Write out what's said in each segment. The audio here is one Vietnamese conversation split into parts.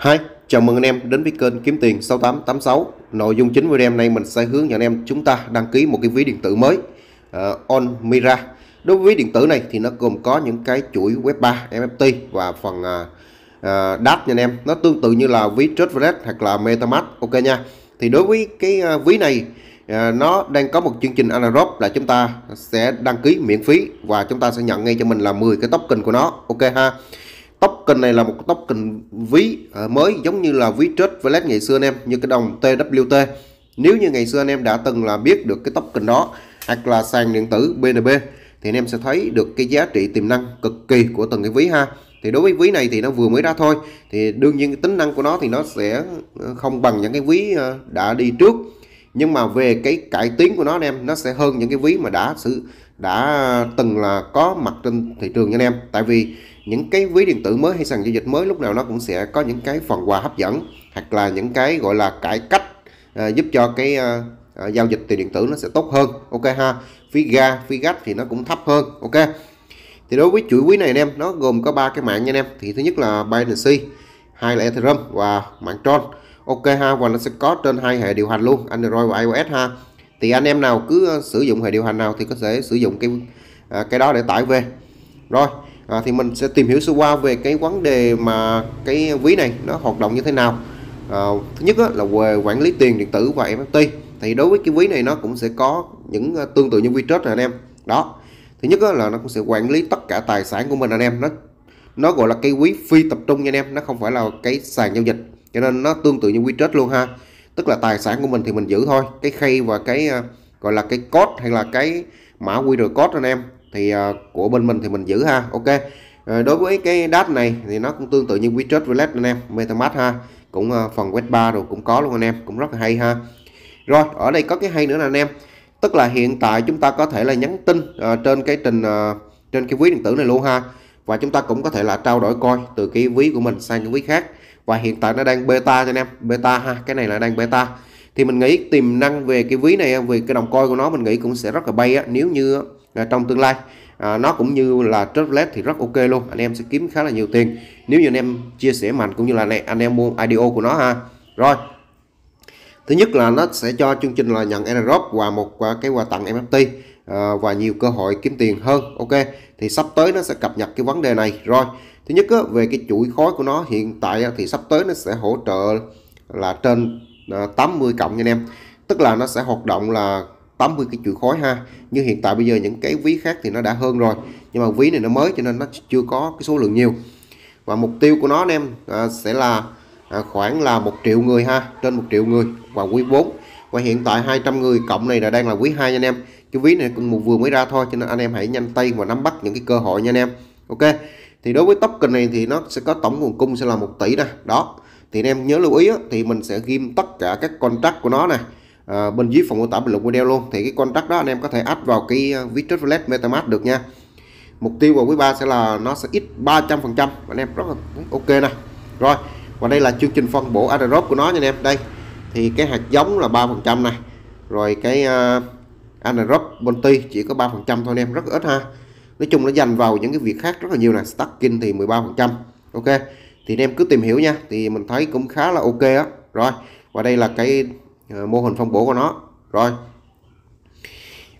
Hi, chào mừng anh em đến với kênh Kiếm Tiền 6886 Nội dung chính video em nay mình sẽ hướng dẫn anh em chúng ta đăng ký một cái ví điện tử mới uh, On Mira Đối với ví điện tử này thì nó gồm có những cái chuỗi Web3, MFT và phần uh, uh, DAP nha anh em Nó tương tự như là ví Trust Wallet hoặc là Metamask ok nha Thì đối với cái uh, ví này uh, nó đang có một chương trình anaerob là chúng ta sẽ đăng ký miễn phí và chúng ta sẽ nhận ngay cho mình là 10 cái token của nó ok ha token này là một token ví à, mới giống như là ví trade wallet ngày xưa anh em như cái đồng TWT nếu như ngày xưa anh em đã từng là biết được cái token đó hoặc là sàn điện tử BNB thì anh em sẽ thấy được cái giá trị tiềm năng cực kỳ của từng cái ví ha thì đối với ví này thì nó vừa mới ra thôi thì đương nhiên cái tính năng của nó thì nó sẽ ờ, không bằng những cái ví ờ, đã đi trước nhưng mà về cái cải tiến của nó anh em nó sẽ hơn những cái ví mà đã sử đã từng là có mặt trên thị trường nha anh em tại vì những cái ví điện tử mới hay sàn giao dịch mới lúc nào nó cũng sẽ có những cái phần quà hấp dẫn hoặc là những cái gọi là cải cách à, giúp cho cái à, à, giao dịch tiền điện tử nó sẽ tốt hơn ok ha phí ga phí gas thì nó cũng thấp hơn ok thì đối với chuỗi quý này anh em nó gồm có ba cái mạng nha anh em thì thứ nhất là Binance hai là Ethereum và mạng Tron ok ha và nó sẽ có trên hai hệ điều hành luôn Android và iOS ha thì anh em nào cứ sử dụng hệ điều hành nào thì có thể sử dụng cái cái đó để tải về rồi à, thì mình sẽ tìm hiểu sơ qua về cái vấn đề mà cái ví này nó hoạt động như thế nào à, thứ nhất là về quản lý tiền điện tử và MFT thì đối với cái ví này nó cũng sẽ có những à, tương tự như WeTrust nè anh em đó thứ nhất là nó cũng sẽ quản lý tất cả tài sản của mình anh em nó nó gọi là cái quý phi tập trung nha anh em nó không phải là cái sàn giao dịch cho nên nó tương tự như WeTrust luôn ha tức là tài sản của mình thì mình giữ thôi cái khay và cái à, gọi là cái code hay là cái mã QR code anh em thì uh, của bên mình thì mình giữ ha ok uh, đối với cái dash này thì nó cũng tương tự như WeTrust Wallet anh em MetaMask ha cũng uh, phần web 3 rồi cũng có luôn anh em cũng rất là hay ha rồi ở đây có cái hay nữa là anh em tức là hiện tại chúng ta có thể là nhắn tin uh, trên cái trình uh, trên cái ví điện tử này luôn ha và chúng ta cũng có thể là trao đổi coi từ cái ví của mình sang cái ví khác và hiện tại nó đang beta cho anh em beta ha cái này là đang beta thì mình nghĩ tiềm năng về cái ví này về cái đồng coi của nó mình nghĩ cũng sẽ rất là bay á nếu như Ờ, trong tương lai à, nó cũng như là Trustlet thì rất ok luôn anh em sẽ kiếm khá là nhiều tiền nếu như anh em chia sẻ mạnh cũng như là này anh em mua IDO của nó ha rồi thứ nhất là nó sẽ cho chương trình là nhận airdrop và một à, cái quà tặng NFT à, ờ, và nhiều cơ hội kiếm tiền hơn ok thì sắp tới nó sẽ cập nhật cái vấn đề này rồi thứ nhất á, về cái chuỗi khối của nó hiện tại thì sắp tới nó sẽ hỗ trợ là trên 80 à, cộng anh em tức là nó sẽ hoạt động là 80 cái chuỗi khối ha như hiện tại bây giờ những cái ví khác thì nó đã hơn rồi nhưng mà ví này nó mới cho nên nó chưa có cái số lượng nhiều và mục tiêu của nó anh em à, sẽ là à, khoảng là một triệu người ha trên một triệu người vào quý 4 và hiện tại 200 người cộng này là đang là quý 2 anh em cái ví này cũng vừa mới ra thôi cho nên anh em hãy nhanh tay và nắm bắt những cái cơ hội nha anh em ok thì đối với token này thì nó sẽ có tổng nguồn cung sẽ là một tỷ nè đó thì anh em nhớ lưu ý thì mình sẽ ghim tất cả các contract của nó này à, bên dưới phần mô tả bình luận video luôn thì cái contract đó anh em có thể add vào cái ờ, Vietjet Wallet MetaMask được nha mục tiêu của quý ba sẽ là nó sẽ ít 300 phần trăm anh em rất là ok nè rồi và đây là chương trình phân bổ airdrop của nó nha anh em đây thì cái hạt giống là 3 phần trăm này rồi cái uh, ờ, airdrop bounty chỉ có 3 phần trăm thôi anh em rất ít ha Nói chung nó dành vào những cái việc khác rất là nhiều là stacking thì 13 phần trăm ok thì anh em cứ tìm hiểu nha thì mình thấy cũng khá là ok á rồi và đây là cái Ờ, mô hình phân bổ của nó rồi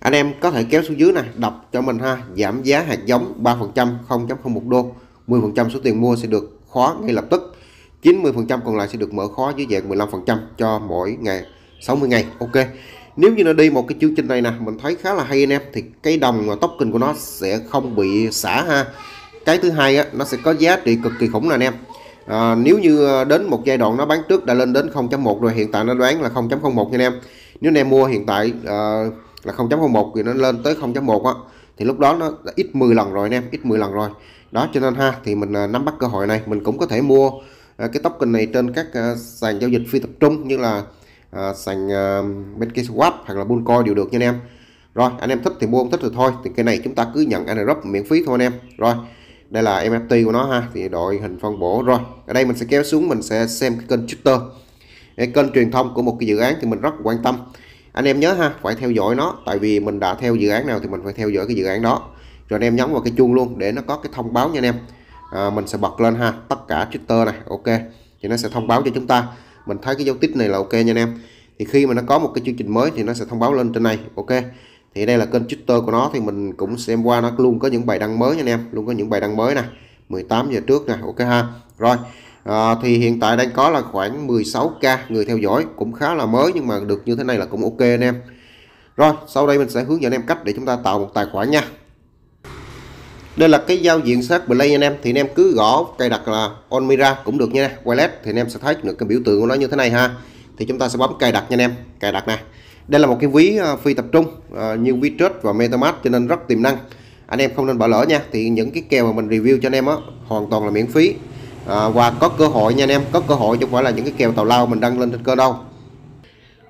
anh em có thể kéo xuống dưới này đọc cho mình ha giảm giá hạt giống 3% 0.01 đô 10% số tiền mua sẽ được khóa ngay lập tức 90% còn lại sẽ được mở khóa dưới dạng 15% cho mỗi ngày 60 ngày ok nếu như nó đi một cái chương trình này nè mình thấy khá là hay anh em thì cái đồng token của nó sẽ không bị xả ha cái thứ hai á, nó sẽ có giá trị cực kỳ khủng nè anh em à, nếu như à, đến một giai đoạn nó bán trước đã lên đến 0.1 rồi hiện tại nó đoán là 0.01 nha anh em nếu anh em mua hiện tại à, là 0.01 thì nó lên tới 0.1 á thì lúc đó nó ít 10 lần rồi anh em ít 10 lần rồi đó cho nên ha thì mình à, nắm bắt cơ hội này mình cũng có thể mua à, cái token này trên các sàn giao dịch phi tập trung như là à, sàn à, BitKeySwap hoặc là Bullcoin đều được nha anh em rồi anh em thích thì mua không thích thì thôi thì cái này chúng ta cứ nhận airdrop miễn phí thôi anh em rồi đây là MFT của nó ha thì đội hình phân bổ rồi ở đây mình sẽ kéo xuống mình sẽ xem cái kênh Twitter cái kênh truyền thông của một cái dự án thì mình rất quan tâm anh em nhớ ha phải theo dõi nó tại vì mình đã theo dự án nào thì mình phải theo dõi cái dự án đó rồi anh em nhấn vào cái chuông luôn để nó có cái thông báo nha anh em à, mình sẽ bật lên ha tất cả Twitter này ok thì nó sẽ thông báo cho chúng ta mình thấy cái dấu tích này là ok nha anh em thì khi mà nó có một cái chương trình mới thì nó sẽ thông báo lên trên này ok thì đây là kênh Twitter của nó thì mình cũng xem qua nó luôn có những bài đăng mới nha anh em luôn có những bài đăng mới nè 18 giờ trước nè ok ha rồi à, thì hiện tại đang có là khoảng 16k người theo dõi cũng khá là mới nhưng mà được như thế này là cũng ok anh em rồi sau đây mình sẽ hướng dẫn anh em cách để chúng ta tạo một tài khoản nha đây là cái giao diện sát Play anh em thì anh em cứ gõ cài đặt là Onmira cũng được nha Wallet thì anh em sẽ thấy được cái biểu tượng của nó như thế này ha thì chúng ta sẽ bấm cài đặt nha anh em cài đặt nè đây là một cái ví ờ, phi tập trung ờ, như ví WeTrade và MetaMask cho nên rất tiềm năng anh em không nên bỏ lỡ nha thì những cái kèo mà mình review cho anh em á hoàn toàn là miễn phí à, và có cơ hội nha anh em có cơ hội chứ không phải là những cái kèo tàu lao mình đăng lên trên cơ đâu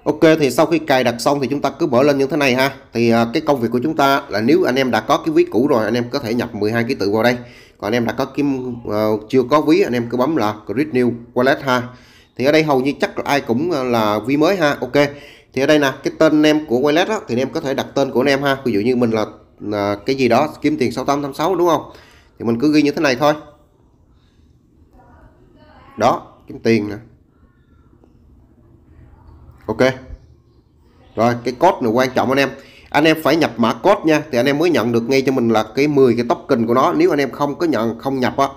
Ok thì sau khi cài đặt xong thì chúng ta cứ mở lên như thế này ha thì à, cái công việc của chúng ta là nếu anh em đã có cái ví cũ rồi anh em có thể nhập 12 ký tự vào đây còn anh em đã có kim uh, chưa có ví anh em cứ bấm là create new wallet ha thì ở đây hầu như chắc là ai cũng là ví mới ha ok thì ở đây nè cái tên em của wallet đó, thì em có thể đặt tên của em ha ví dụ như mình là, là cái gì đó kiếm tiền 6886 đúng không thì mình cứ ghi như thế này thôi đó kiếm tiền nè ok rồi cái code này quan trọng anh em anh em phải nhập mã code nha thì anh em mới nhận được ngay cho mình là cái 10 cái token của nó nếu anh em không có nhận không nhập á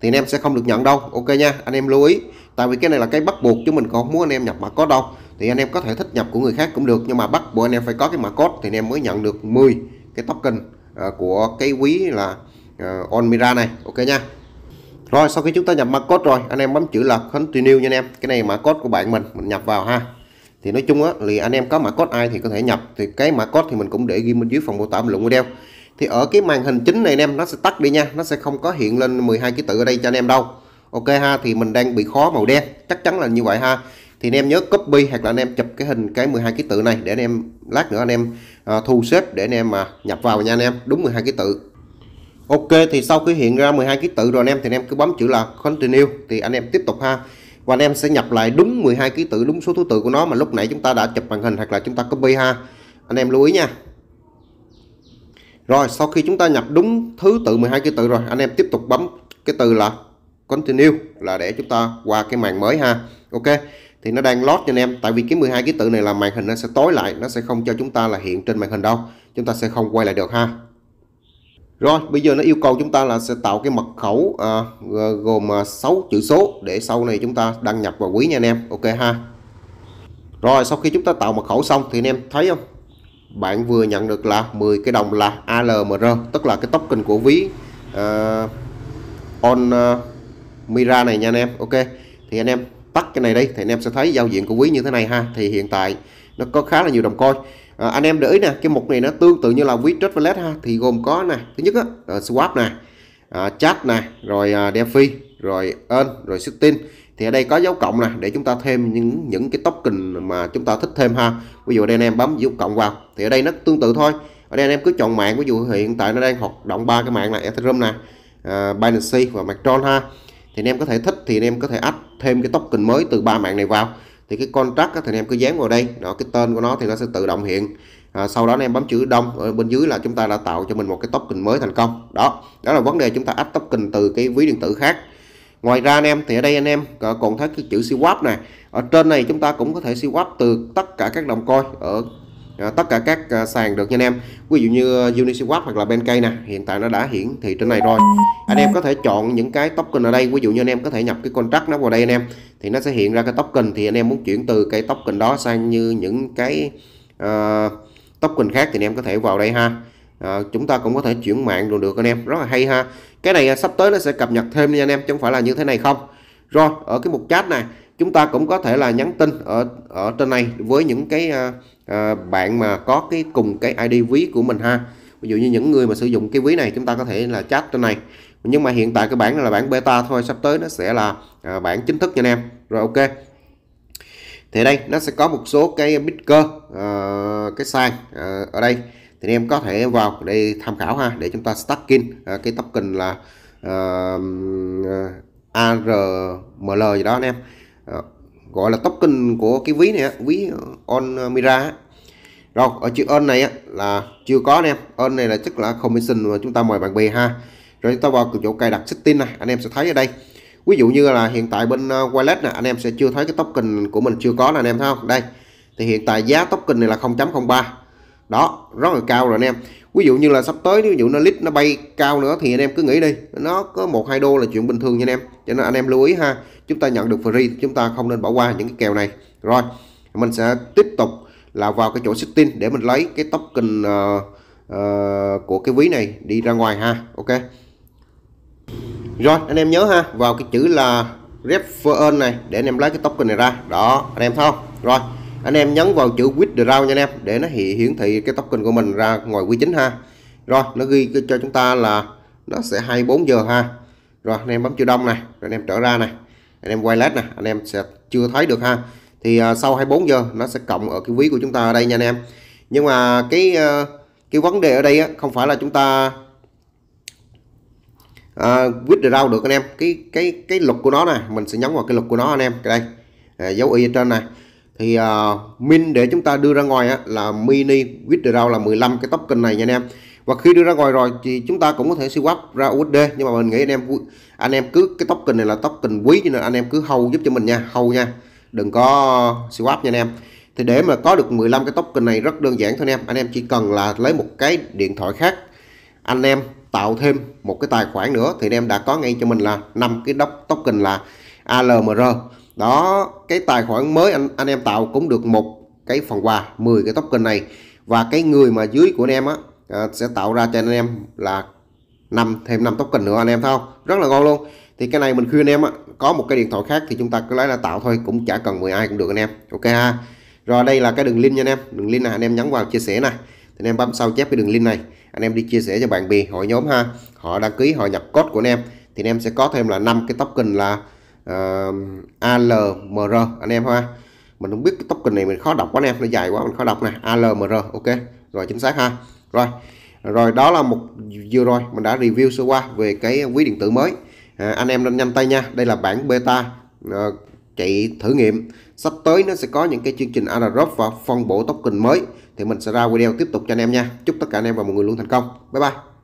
thì anh em sẽ không được nhận đâu ok nha anh em lưu ý tại vì cái này là cái bắt buộc chứ mình không muốn anh em nhập mã code đâu thì anh em có thể thích nhập của người khác cũng được nhưng mà bắt buộc anh em phải có cái mã code thì anh em mới nhận được 10 cái token ờ, của cái quý là Onmira ờ, này ok nha rồi sau khi chúng ta nhập mã code rồi anh em bấm chữ là continue nha anh em cái này mã code của bạn mình mình nhập vào ha thì nói chung á thì anh em có mã code ai thì có thể nhập thì cái mã code thì mình cũng để ghi bên dưới phần mô tả bình luận video thì ở cái màn hình chính này anh em nó sẽ tắt đi nha nó sẽ không có hiện lên 12 ký tự ở đây cho anh em đâu ok ha thì mình đang bị khó màu đen chắc chắn là như vậy ha thì anh em nhớ copy hoặc là anh em chụp cái hình cái 12 ký tự này để anh em lát nữa anh em à, thu xếp để anh em mà nhập vào nha anh em đúng 12 ký tự Ok thì sau khi hiện ra 12 ký tự rồi anh em thì anh em cứ bấm chữ là continue thì anh em tiếp tục ha và anh em sẽ nhập lại đúng 12 ký tự đúng số thứ tự của nó mà lúc nãy chúng ta đã chụp màn hình hoặc là chúng ta copy ha anh em lưu ý nha rồi sau khi chúng ta nhập đúng thứ tự 12 ký tự rồi anh em tiếp tục bấm cái từ là continue là để chúng ta qua cái màn mới ha ok thì nó đang lót cho anh em tại vì cái 12 ký tự này là màn hình nó sẽ tối lại nó sẽ không cho chúng ta là hiện trên màn hình đâu chúng ta sẽ không quay lại được ha rồi bây giờ nó yêu cầu chúng ta là sẽ tạo cái mật khẩu à, gồm 6 à, chữ số để sau này chúng ta đăng nhập vào quý nha anh em ok ha rồi sau khi chúng ta tạo mật khẩu xong thì anh em thấy không bạn vừa nhận được là 10 cái đồng là ALMR tức là cái token của ví uh, on uh, Mira này nha anh em ok thì anh em tắt cái này đi thì anh em sẽ thấy giao diện của quý như thế này ha thì hiện tại nó có khá là nhiều đồng coin à, anh em để ý nè cái mục này nó tương tự như là quý trade wallet ha thì gồm có nè thứ nhất á ờ, swap nè à, chat nè rồi à, DeFi rồi earn rồi sitting thì ở đây có dấu cộng nè để chúng ta thêm những những cái token mà chúng ta thích thêm ha ví dụ đây anh em bấm dấu cộng vào thì ở đây nó tương tự thôi ở đây anh em cứ chọn mạng ví dụ hiện tại nó đang hoạt động ba cái mạng là Ethereum nè uh, Binance và Macron ha thì anh em có thể thích thì anh em có thể add thêm cái token mới từ ba mạng này vào thì cái contract thì anh em cứ dán vào đây đó cái tên của nó thì nó sẽ tự động hiện à, sau đó anh em bấm chữ đông ở bên dưới là chúng ta đã tạo cho mình một cái token mới thành công đó đó là vấn đề chúng ta add token từ cái ví điện tử khác ngoài ra anh em thì ở đây anh em à, còn thấy cái chữ swap này ở trên này chúng ta cũng có thể swap từ tất cả các đồng coin ở Ờ, tất cả các ờ, sàn được nha anh em ví dụ như ờ, Uniswap hoặc là BNK nè hiện tại nó đã hiển thị trên này rồi anh em có thể chọn những cái token ở đây ví dụ như anh em có thể nhập cái contract nó vào đây anh em thì nó sẽ hiện ra cái token thì anh em muốn chuyển từ cái token đó sang như những cái uh, token khác thì anh em có thể vào đây ha à, chúng ta cũng có thể chuyển mạng rồi được anh em rất là hay ha cái này sắp tới nó sẽ cập nhật thêm nha anh em chứ không phải là như thế này không rồi ở cái mục chat này chúng ta cũng có thể là nhắn tin ở ở trên này với những cái à, à, bạn mà có cái cùng cái ID ví của mình ha ví dụ như những người mà sử dụng cái ví này chúng ta có thể là chat trên này nhưng mà hiện tại cái bản là bản beta thôi sắp tới nó sẽ là à, bản chính thức nha anh em rồi ok thì đây nó sẽ có một số cái bitker à, cái sàn à, ở đây thì em có thể vào đây tham khảo ha để chúng ta stacking à, cái token là uh, à, à, ARML gì đó anh em Ờ, gọi là token của cái ví này ví ờ, on ờ, mira rồi ở chữ on này là chưa có anh em on này là tức là commission mà chúng ta mời bạn bè ha rồi chúng ta vào chỗ cài đặt setting này anh em sẽ thấy ở đây ví dụ như là hiện tại bên wallet nè anh em sẽ chưa thấy cái token của mình chưa có là anh em thấy không đây thì hiện tại giá token này là 0.03 đó rất là cao rồi anh em ví dụ như là sắp tới ví dụ nó lít nó bay cao nữa thì anh em cứ nghĩ đi nó có một hai đô là chuyện bình thường nha anh em cho nên anh em lưu ý ha chúng ta nhận được free chúng ta không nên bỏ qua những cái kèo này rồi mình sẽ tiếp tục là vào cái chỗ sitting để mình lấy cái token uh, uh, của cái ví này đi ra ngoài ha ok rồi anh em nhớ ha vào cái chữ là reference này để anh em lấy cái token này ra đó anh em thấy không rồi anh em nhấn vào chữ withdraw nha anh em để nó hiển thị cái token của mình ra ngoài quy chính ha rồi nó ghi cho chúng ta là nó sẽ 24 giờ ha rồi anh em bấm chữ đông này rồi anh em trở ra này anh em wallet này anh em sẽ chưa thấy được ha thì uh, sau 24 giờ nó sẽ cộng ở cái ví của chúng ta ở đây nha anh em nhưng mà cái uh, cái vấn đề ở đây á, không phải là chúng ta uh, à, withdraw được anh em cái cái cái lục của nó này mình sẽ nhấn vào cái lục của nó anh em cái đây uh, dấu y ở trên này thì uh, min để chúng ta đưa ra ngoài á, là mini withdraw là 15 cái token này nha anh em và khi đưa ra ngoài rồi thì chúng ta cũng có thể swap ra USD nhưng mà mình nghĩ anh em anh em cứ cái token này là token quý cho nên anh em cứ hầu giúp cho mình nha hầu nha đừng có swap nha anh em thì để mà có được 15 cái token này rất đơn giản thôi anh em anh em chỉ cần là lấy một cái điện thoại khác anh em tạo thêm một cái tài khoản nữa thì anh em đã có ngay cho mình là 5 cái đốc token là ALMR đó cái tài khoản mới anh anh em tạo cũng được một cái phần quà 10 cái token này và cái người mà dưới của anh em á à, sẽ tạo ra cho anh em là năm thêm 5 token nữa anh em thấy không rất là ngon luôn thì cái này mình khuyên anh em á, có một cái điện thoại khác thì chúng ta cứ lấy là tạo thôi cũng chả cần 10 ai cũng được anh em ok ha rồi đây là cái đường link nha anh em đường link này anh em nhấn vào chia sẻ này thì anh em bấm sao chép cái đường link này anh em đi chia sẻ cho bạn bè hội nhóm ha họ đăng ký họ nhập code của anh em thì anh em sẽ có thêm là năm cái token là ALMR anh em ha mình không biết cái token này mình khó đọc quá anh em nó dài quá mình khó đọc nè ALMR ok rồi chính xác ha rồi rồi đó là một vừa rồi mình đã review sơ qua về cái ví điện tử mới à, anh em nên nhanh tay nha đây là bản beta à, chạy thử nghiệm sắp tới nó sẽ có những cái chương trình airdrop và phân bổ token mới thì mình sẽ ra video tiếp tục cho anh em nha chúc tất cả anh em và mọi người luôn thành công bye bye